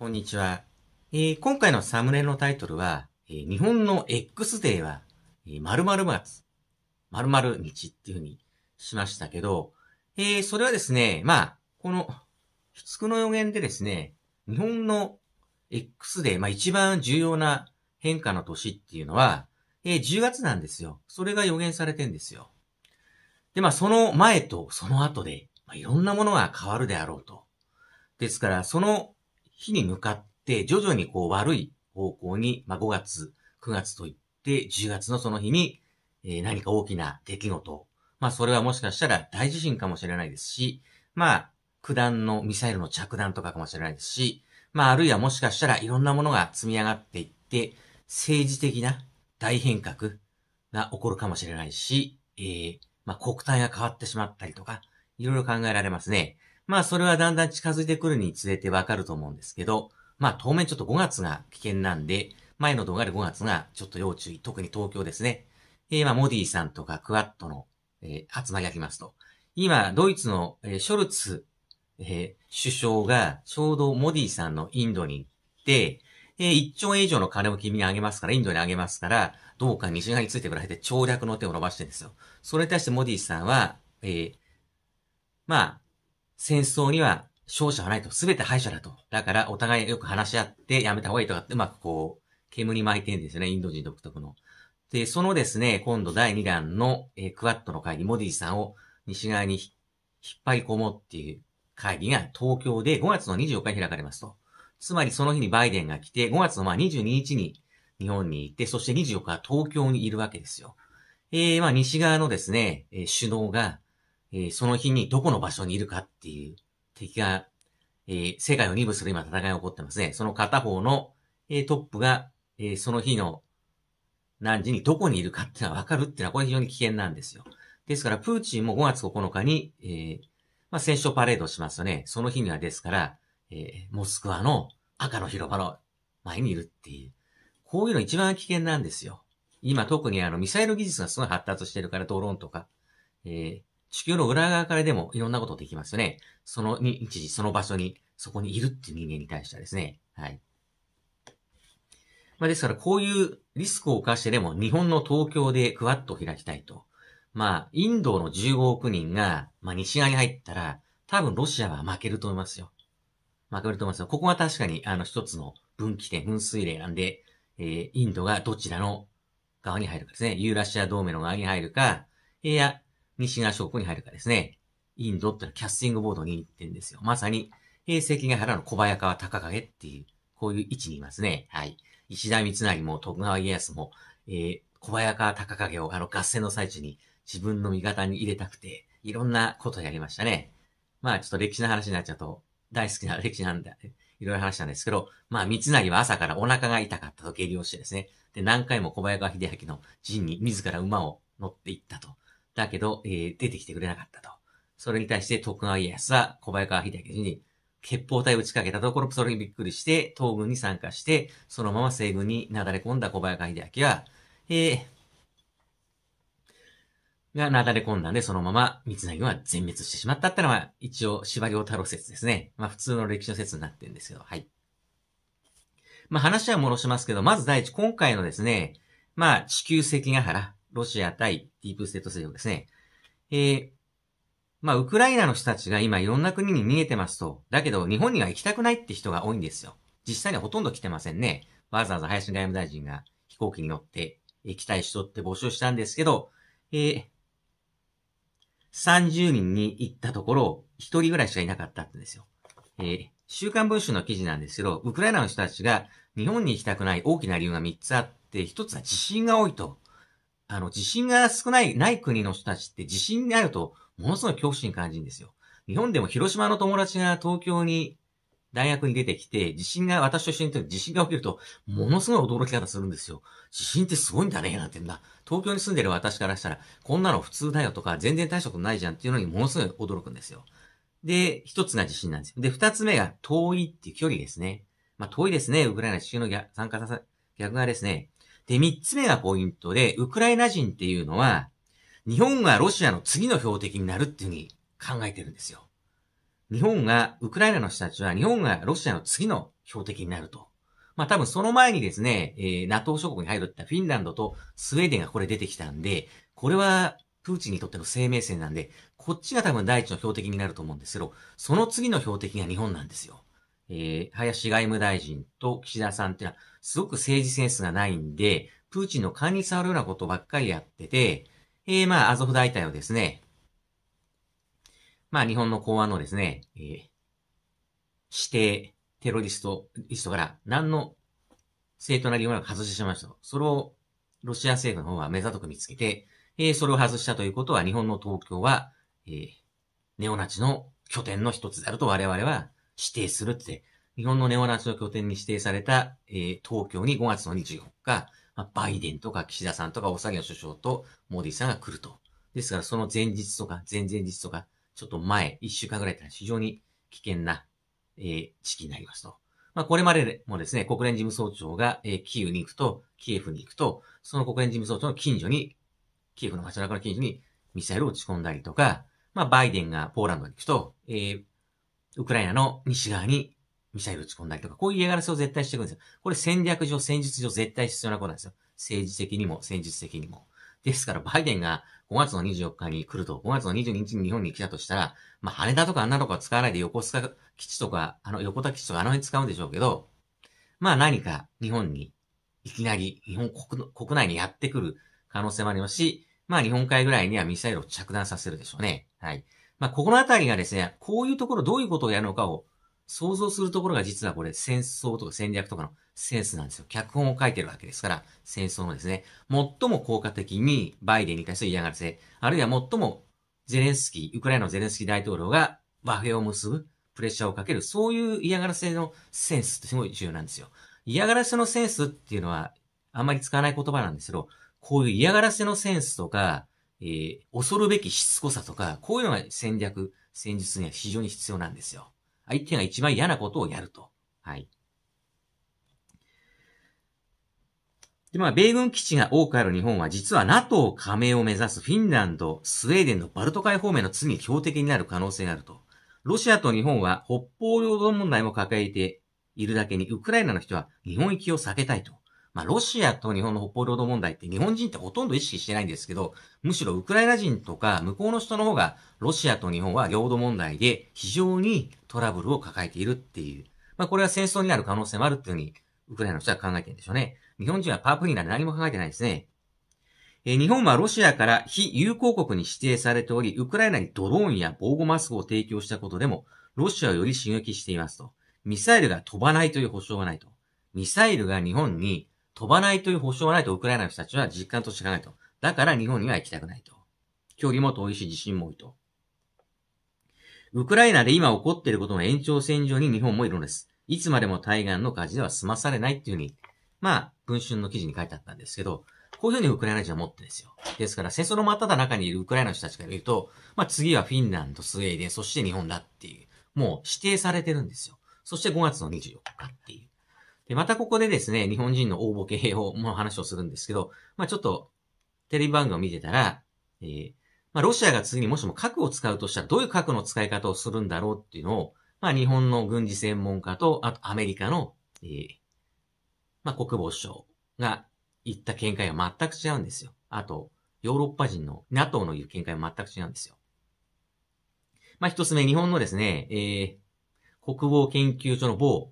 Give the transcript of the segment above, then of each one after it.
こんにちは、えー、今回のサムネのタイトルは、えー、日本の X デーは、〇〇月、〇〇日っていうふうにしましたけど、えー、それはですね、まあ、この、不つくの予言でですね、日本の X デー、まあ一番重要な変化の年っていうのは、えー、10月なんですよ。それが予言されてんですよ。で、まあその前とその後で、まあ、いろんなものが変わるであろうと。ですから、その日に向かって、徐々にこう悪い方向に、まあ、5月、9月といって、10月のその日に、え何か大きな出来事、まあ、それはもしかしたら大地震かもしれないですし、まあ、九段のミサイルの着弾とかかもしれないですし、まあ、あるいはもしかしたらいろんなものが積み上がっていって、政治的な大変革が起こるかもしれないし、えー、まあ、国体が変わってしまったりとか、いろいろ考えられますね。まあそれはだんだん近づいてくるにつれてわかると思うんですけど、まあ当面ちょっと5月が危険なんで、前の動画で5月がちょっと要注意、特に東京ですね。えー、まあモディさんとかクワットの、えー、集まりが来ますと。今、ドイツの、えー、ショルツ、えー、首相がちょうどモディさんのインドに行って、えー、1兆円以上の金を君にあげますから、インドにあげますから、どうか西側についてくられて長略の手を伸ばしてるんですよ。それに対してモディさんは、えー、まあ、戦争には勝者はないと。すべて敗者だと。だから、お互いよく話し合ってやめた方がいいとかって、うまくこう、煙巻いてるんですよね。インド人独特の。で、そのですね、今度第2弾の、えー、クワットの会議、モディさんを西側に引っ張り込もうっていう会議が東京で5月の24日に開かれますと。つまりその日にバイデンが来て、5月のまあ22日に日本に行って、そして24日は東京にいるわけですよ。えー、まあ西側のですね、えー、首脳が、えー、その日にどこの場所にいるかっていう敵が、えー、世界を二部する今戦いが起こってますね。その片方の、えー、トップが、えその日の何時にどこにいるかっていうのは分かるっていうのはこれ非常に危険なんですよ。ですから、プーチンも5月9日に、えまあ、戦勝パレードしますよね。その日にはですから、えモスクワの赤の広場の前にいるっていう。こういうの一番危険なんですよ。今特にあのミサイル技術がすごい発達してるから、ドローンとか。え地球の裏側からでもいろんなことできますよね。その日時、その場所に、そこにいるっていう人間に対してはですね。はい。まあ、ですからこういうリスクを犯してでも日本の東京でクワッと開きたいと。まあ、インドの15億人が、まあ、西側に入ったら、多分ロシアは負けると思いますよ。負けると思いますよ。ここは確かに、あの、一つの分岐点、分水嶺なんで、えー、インドがどちらの側に入るかですね。ユーラシア同盟の側に入るか、いや、西側ナ諸国に入るかですね。インドってのはキャスティングボードに行ってんですよ。まさに、平成ヶ原の小早川高影っていう、こういう位置にいますね。はい。石田三成も徳川家康も、えー、小早川高影をあの合戦の最中に自分の味方に入れたくて、いろんなことやりましたね。まあちょっと歴史の話になっちゃうと、大好きな歴史なんで、いろいろ話したんですけど、まあ三成は朝からお腹が痛かったと下痢をしてですね、で、何回も小早川秀明の陣に自ら馬を乗っていったと。だけど、えー、出てきてくれなかったと。それに対して徳川家康は小早川秀明に鉄砲隊を打ちかけたところ、それにびっくりして、東軍に参加して、そのまま西軍になだれ込んだ小早川秀明は、えー、がなだれ込んだんで、そのまま、三成軍は全滅してしまったってのは、一応、芝良太郎説ですね。まあ、普通の歴史の説になってるんですけど、はい。まあ、話は戻しますけど、まず第一、今回のですね、まあ、地球関ヶ原。ロシア対ディープステート制度ですね。えー、まあ、ウクライナの人たちが今いろんな国に逃げてますと、だけど日本には行きたくないって人が多いんですよ。実際にはほとんど来てませんね。わざわざ林外務大臣が飛行機に乗って行きたい人って募集したんですけど、えー、30人に行ったところ、1人ぐらいしかいなかったんですよ。えー、週刊文春の記事なんですけど、ウクライナの人たちが日本に行きたくない大きな理由が3つあって、1つは地震が多いと。あの、地震が少ない、ない国の人たちって地震があると、ものすごい恐怖心感じるんですよ。日本でも広島の友達が東京に、大学に出てきて、地震が、私と一緒に地震が起きると、ものすごい驚き方するんですよ。地震ってすごいんだね、なんてんだ。東京に住んでる私からしたら、こんなの普通だよとか、全然大したことないじゃんっていうのにものすごい驚くんですよ。で、一つが地震なんですよ。で、二つ目が遠いっていう距離ですね。まあ、遠いですね、ウクライナ地球の逆、参加さ逆側ですね。で、3つ目がポイントで、ウクライナ人っていうのは、日本がロシアの次の標的になるっていうふうに考えてるんですよ。日本が、ウクライナの人たちは日本がロシアの次の標的になると。まあ多分その前にですね、えー、NATO 諸国に入るったフィンランドとスウェーデンがこれ出てきたんで、これはプーチンにとっての生命線なんで、こっちが多分第一の標的になると思うんですけど、その次の標的が日本なんですよ。えー、林外務大臣と岸田さんっていうのは、すごく政治センスがないんで、プーチンの勘に触るようなことばっかりやってて、えー、まあ、アゾフ大隊をですね、まあ、日本の公安のですね、えー、指定テロリスト、リストから何の正当な理由もなく外してしまいました。それをロシア政府の方は目ざとく見つけて、えー、それを外したということは日本の東京は、えー、ネオナチの拠点の一つであると我々は指定するって、日本のネオナチの拠点に指定された、えー、東京に5月の24日、まあ、バイデンとか岸田さんとかおさげの首相とモディさんが来ると。ですからその前日とか前々日とか、ちょっと前、1週間ぐらいってのは非常に危険な、えー、時期になりますと。まあ、これまでもですね、国連事務総長が、えー、キーウに行くと、キエフに行くと、その国連事務総長の近所に、キエフの街中の近所にミサイルを打ち込んだりとか、まあ、バイデンがポーランドに行くと、えー、ウクライナの西側にミサイル撃ち込んだりとか、こういう嫌がらせを絶対していくんですよ。これ戦略上、戦術上絶対必要なことなんですよ。政治的にも、戦術的にも。ですから、バイデンが5月の24日に来ると、5月の22日に日本に来たとしたら、まあ、羽田とかあんなとは使わないで横須賀基地とか、あの、横田基地とかあの辺使うんでしょうけど、まあ何か日本に、いきなり日本国国内にやってくる可能性もありますし、まあ日本海ぐらいにはミサイルを着弾させるでしょうね。はい。まあ、ここのあたりがですね、こういうところどういうことをやるのかを想像するところが実はこれ戦争とか戦略とかのセンスなんですよ。脚本を書いてるわけですから、戦争のですね、最も効果的にバイデンに対する嫌がらせ、あるいは最もゼレンスキー、ウクライナのゼレンスキー大統領が和平を結ぶ、プレッシャーをかける、そういう嫌がらせのセンスってすごい重要なんですよ。嫌がらせのセンスっていうのは、あんまり使わない言葉なんですけど、こういう嫌がらせのセンスとか、えー、恐るべきしつこさとか、こういうのが戦略、戦術には非常に必要なんですよ。相手が一番嫌なことをやると。はい。で、まあ、米軍基地が多くある日本は、実は NATO 加盟を目指すフィンランド、スウェーデンのバルト海方面の次に標的になる可能性があると。ロシアと日本は北方領土問題も抱えているだけに、ウクライナの人は日本行きを避けたいと。まあ、ロシアと日本の北方領土問題って日本人ってほとんど意識してないんですけど、むしろウクライナ人とか向こうの人の方が、ロシアと日本は領土問題で非常にトラブルを抱えているっていう。まあ、これは戦争になる可能性もあるっていうふうに、ウクライナの人は考えてるんでしょうね。日本人はパープリーなんで何も考えてないですね。え日本はロシアから非友好国に指定されており、ウクライナにドローンや防護マスクを提供したことでも、ロシアをより刺激していますと。ミサイルが飛ばないという保証はないと。ミサイルが日本に飛ばないという保証はないとウクライナの人たちは実感としていかないと。だから日本には行きたくないと。距離も遠いし地震も多いと。ウクライナで今起こっていることの延長線上に日本もいるのです。いつまでも対岸の火事では済まされないっていうふうに、まあ、文春の記事に書いてあったんですけど、こういうふうにウクライナ人は持ってるんですよ。ですから、戦争の真っただ中にいるウクライナの人たちから言うと、まあ次はフィンランド、スウェーデン、そして日本だっていう、もう指定されてるんですよ。そして5月の24日っていう。で、またここでですね、日本人の応募系を、もう話をするんですけど、まあちょっと、テレビ番組を見てたら、えー、まあロシアが次にもしも核を使うとしたらどういう核の使い方をするんだろうっていうのを、まあ日本の軍事専門家と、あとアメリカの、えー、まあ国防省が言った見解が全く違うんですよ。あと、ヨーロッパ人の NATO の言う見解も全く違うんですよ。まあ、一つ目、日本のですね、えー、国防研究所の某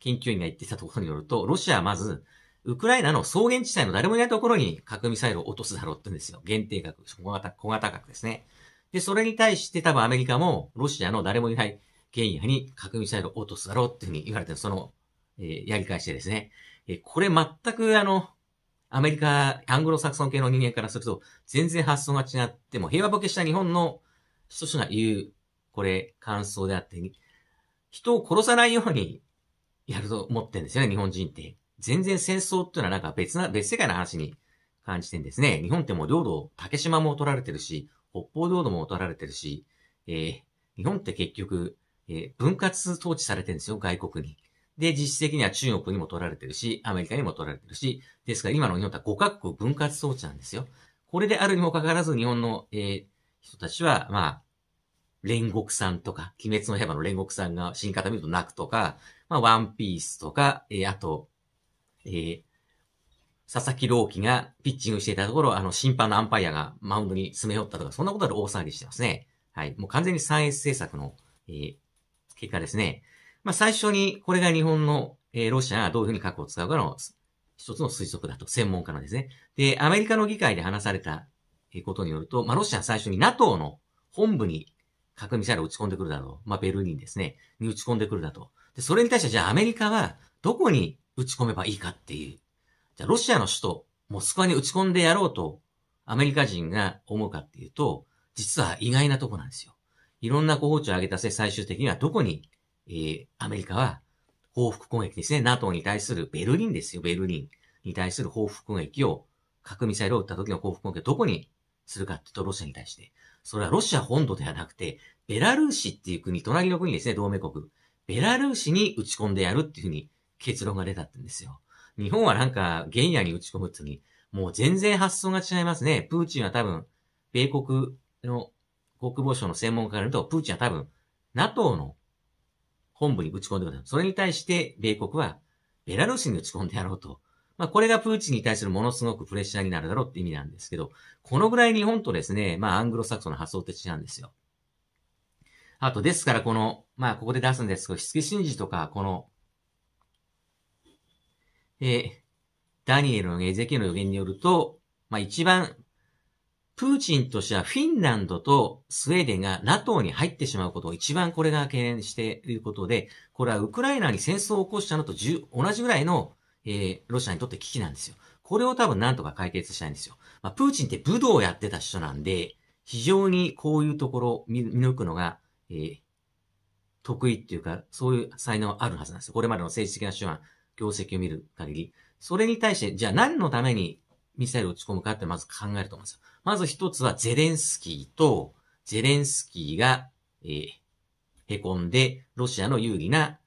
研究員が言ってたところによると、ロシアはまず、ウクライナの草原地帯の誰もいないところに核ミサイルを落とすだろうって言うんですよ。限定核、小型、小型核ですね。で、それに対して多分アメリカもロシアの誰もいない原野に核ミサイルを落とすだろうっていうふうに言われてる、その、えー、やり返してですね。えー、これ全くあの、アメリカ、アングロサクソン系の人間からすると、全然発想が違って、も平和ボケした日本の人種が言う、これ、感想であって、人を殺さないようにやると思ってんですよね、日本人って。全然戦争っていうのはなんか別な、別世界の話に感じてんですね。日本ってもう領土、竹島も取られてるし、北方領土も取られてるし、えー、日本って結局、えー、分割統治されてるんですよ、外国に。で、実質的には中国にも取られてるし、アメリカにも取られてるし、ですから今の日本は5カ国分割装置なんですよ。これであるにもかかわらず日本の、えー、人たちは、まあ、煉獄さんとか、鬼滅の刃の煉獄さんが新型見ると泣くとか、まあ、ワンピースとか、えー、あと、えー、佐々木朗希がピッチングしていたところ、あの、審判のアンパイアがマウンドに詰め寄ったとか、そんなことで大騒ぎしてますね。はい。もう完全に 3S 政策の、えー、結果ですね。まあ、最初に、これが日本の、えー、ロシアがどういうふうに核を使うかの一つの推測だと、専門家のですね。で、アメリカの議会で話されたことによると、まあ、ロシアは最初に NATO の本部に核ミサイルを打ち込んでくるだろう。まあ、ベルリンですね。に打ち込んでくるだと。で、それに対してじゃあアメリカはどこに打ち込めばいいかっていう。じゃあロシアの首都、モスクワに打ち込んでやろうとアメリカ人が思うかっていうと、実は意外なとこなんですよ。いろんな候補地を挙げたせ、最終的にはどこに、えー、アメリカは報復攻撃ですね。NATO に対するベルリンですよ、ベルリンに対する報復攻撃を、核ミサイルを撃った時の報復攻撃をどこにするかっていうと、ロシアに対して。それはロシア本土ではなくて、ベラルーシっていう国、隣の国ですね、同盟国。ベラルーシに打ち込んでやるっていうふうに結論が出たってんですよ。日本はなんか、原野に打ち込むってに、もう全然発想が違いますね。プーチンは多分、米国の国防省の専門家から言うと、プーチンは多分、NATO の本部に打ち込んでくる。それに対して、米国は、ベラルーシに打ち込んでやろうと。まあ、これがプーチンに対するものすごくプレッシャーになるだろうって意味なんですけど、このぐらい日本とですね、まあ、アングロサクソンの発想って違うんですよ。あと、ですからこの、まあ、ここで出すんですけど、しつけ神事とか、この、えー、ダニエルのエゼキの予言によると、まあ、一番、プーチンとしてはフィンランドとスウェーデンが NATO に入ってしまうことを一番これが懸念していることで、これはウクライナに戦争を起こしたのと同じぐらいの、えー、ロシアにとって危機なんですよ。これを多分なんとか解決したいんですよ。まあ、プーチンって武道をやってた人なんで、非常にこういうところを見抜くのがえー、得意っていうか、そういう才能はあるはずなんですよ。これまでの政治的な手腕、業績を見る限り。それに対して、じゃあ何のためにミサイルを打ち込むかってまず考えると思うんですよ。まず一つはゼレンスキーと、ゼレンスキーが、えー、凹んで、ロシアの有利な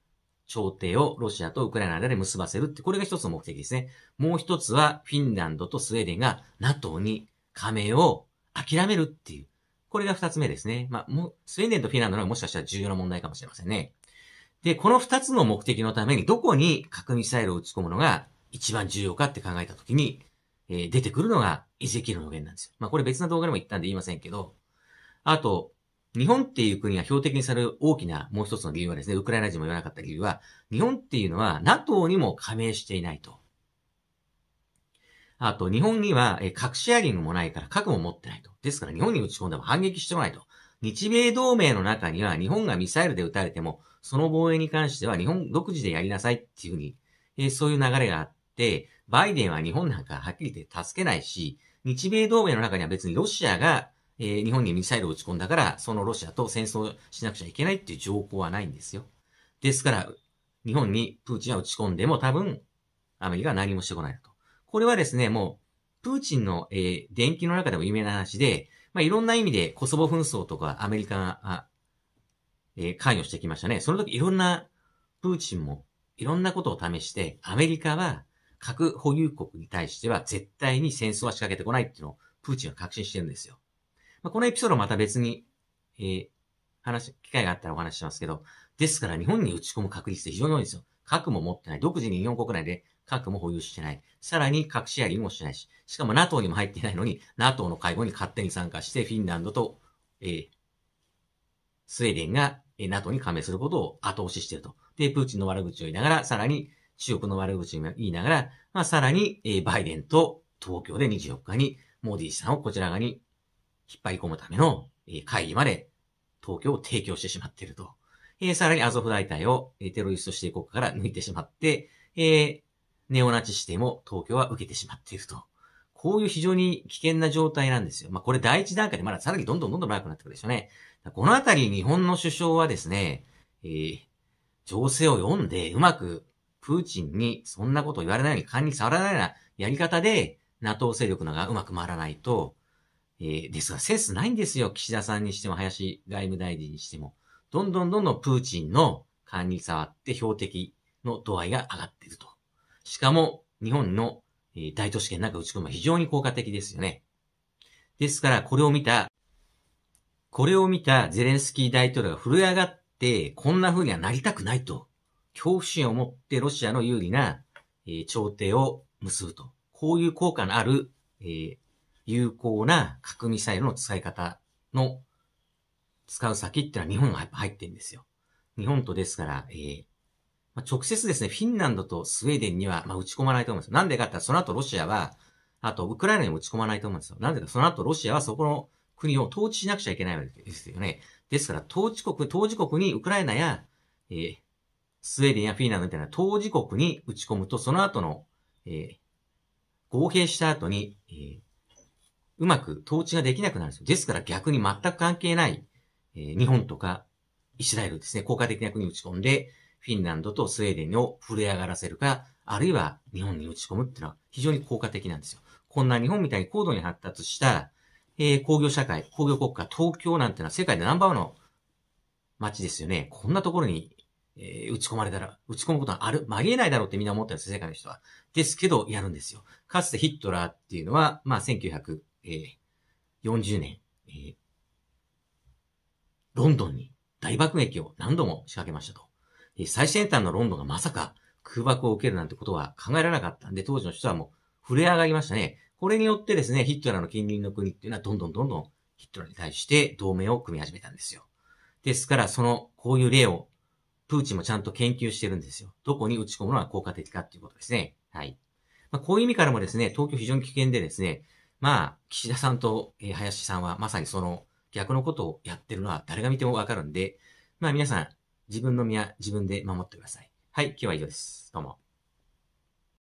調停をロシアとウクライナで結ばせるって、これが一つの目的ですね。もう一つは、フィンランドとスウェーデンが NATO に加盟を諦めるっていう。これが二つ目ですね。まあ、も、スウェーデンとフィンランドのはもしかしたら重要な問題かもしれませんね。で、この二つの目的のためにどこに核ミサイルを撃ち込むのが一番重要かって考えたときに、えー、出てくるのが遺跡の予言なんですよ。まあ、これ別な動画でも言ったんで言いませんけど、あと、日本っていう国が標的にされる大きなもう一つの理由はですね、ウクライナ人も言わなかった理由は、日本っていうのは NATO にも加盟していないと。あと、日本には、え核シェアリングもないから核も持ってないと。ですから、日本に撃ち込んでも反撃してもないと。日米同盟の中には、日本がミサイルで撃たれても、その防衛に関しては日本独自でやりなさいっていうふうに、えー、そういう流れがあって、バイデンは日本なんかはっきり言って助けないし、日米同盟の中には別にロシアが、えー、日本にミサイルを撃ち込んだから、そのロシアと戦争しなくちゃいけないっていう情報はないんですよ。ですから、日本にプーチンは撃ち込んでも多分、アメリカは何もしてこないと。これはですね、もう、プーチンの、えー、電気の中でも有名な話で、まあ、いろんな意味でコソボ紛争とかアメリカが、えー、関与してきましたね。その時いろんな、プーチンもいろんなことを試して、アメリカは核保有国に対しては絶対に戦争は仕掛けてこないっていうのをプーチンは確信してるんですよ。まあ、このエピソードまた別に、えー、話、機会があったらお話ししますけど、ですから日本に打ち込む確率って非常に多いんですよ。核も持ってない、独自に日本国内で核も保有してない。さらに核シェアリングもしてないし、しかも NATO にも入っていないのに、NATO の会合に勝手に参加して、フィンランドと、えー、スウェーデンが NATO に加盟することを後押ししていると。で、プーチンの悪口を言いながら、さらに中国の悪口を言いながら、まあ、さらに、えー、バイデンと東京で24日にモディさんをこちら側に引っ張り込むための、えー、会議まで東京を提供してしまっていると。えー、さらにアゾフ大隊を、えー、テロリストいこ国から抜いてしまって、えー、ネオナチしても東京は受けてしまっていると。こういう非常に危険な状態なんですよ。まあ、これ第一段階でまださらにどんどんどんどん悪くなってくるでしょうね。このあたり日本の首相はですね、えー、情勢を読んでうまくプーチンにそんなことを言われないように管理触らないようなやり方で NATO 勢力のがうまく回らないと、えー、ですがセンスないんですよ。岸田さんにしても林外務大臣にしても。どんどんどんどんプーチンの管に触って標的の度合いが上がっていると。しかも、日本の大都市圏なんか打ち込むのは非常に効果的ですよね。ですから、これを見た、これを見たゼレンスキー大統領が震え上がって、こんな風にはなりたくないと、恐怖心を持ってロシアの有利な、えー、調停を結ぶと。こういう効果のある、えー、有効な核ミサイルの使い方の使う先ってのは日本が入ってるんですよ。日本とですから、えー、まあ、直接ですね、フィンランドとスウェーデンには、まあ、打ち込まないと思うんですよ。なんでかってその後ロシアは、あと、ウクライナに打ち込まないと思うんですよ。なんでか、その後ロシアはそこの国を統治しなくちゃいけないわけですよね。ですから、統治国、統治国にウクライナや、えー、スウェーデンやフィンランドみたいな統治国に打ち込むと、その後の、えー、合併した後に、えー、うまく統治ができなくなるんですよ。ですから逆に全く関係ない、えー、日本とかイスラエルですね、効果的な国に打ち込んで、フィンランドとスウェーデンを触れ上がらせるか、あるいは日本に打ち込むっていうのは非常に効果的なんですよ。こんな日本みたいに高度に発達した、えー、工業社会、工業国家、東京なんてのは世界でナンバーワンの街ですよね。こんなところに、えー、打ち込まれたら、打ち込むことはある、まあ、りえないだろうってみんな思ってるんです、世界の人は。ですけど、やるんですよ。かつてヒットラーっていうのは、まあ、1940年、えー、ロンドンに大爆撃を何度も仕掛けましたと。最先端のロンドンがまさか空爆を受けるなんてことは考えられなかったんで、当時の人はもう震え上がりましたね。これによってですね、ヒットラーの近隣の国っていうのはどんどんどんどんヒットラーに対して同盟を組み始めたんですよ。ですから、その、こういう例を、プーチンもちゃんと研究してるんですよ。どこに打ち込むのが効果的かっていうことですね。はい。まあ、こういう意味からもですね、東京非常に危険でですね、まあ、岸田さんと林さんはまさにその逆のことをやってるのは誰が見てもわかるんで、まあ皆さん、自分の身は自分で守ってください。はい、今日は以上です。どうも。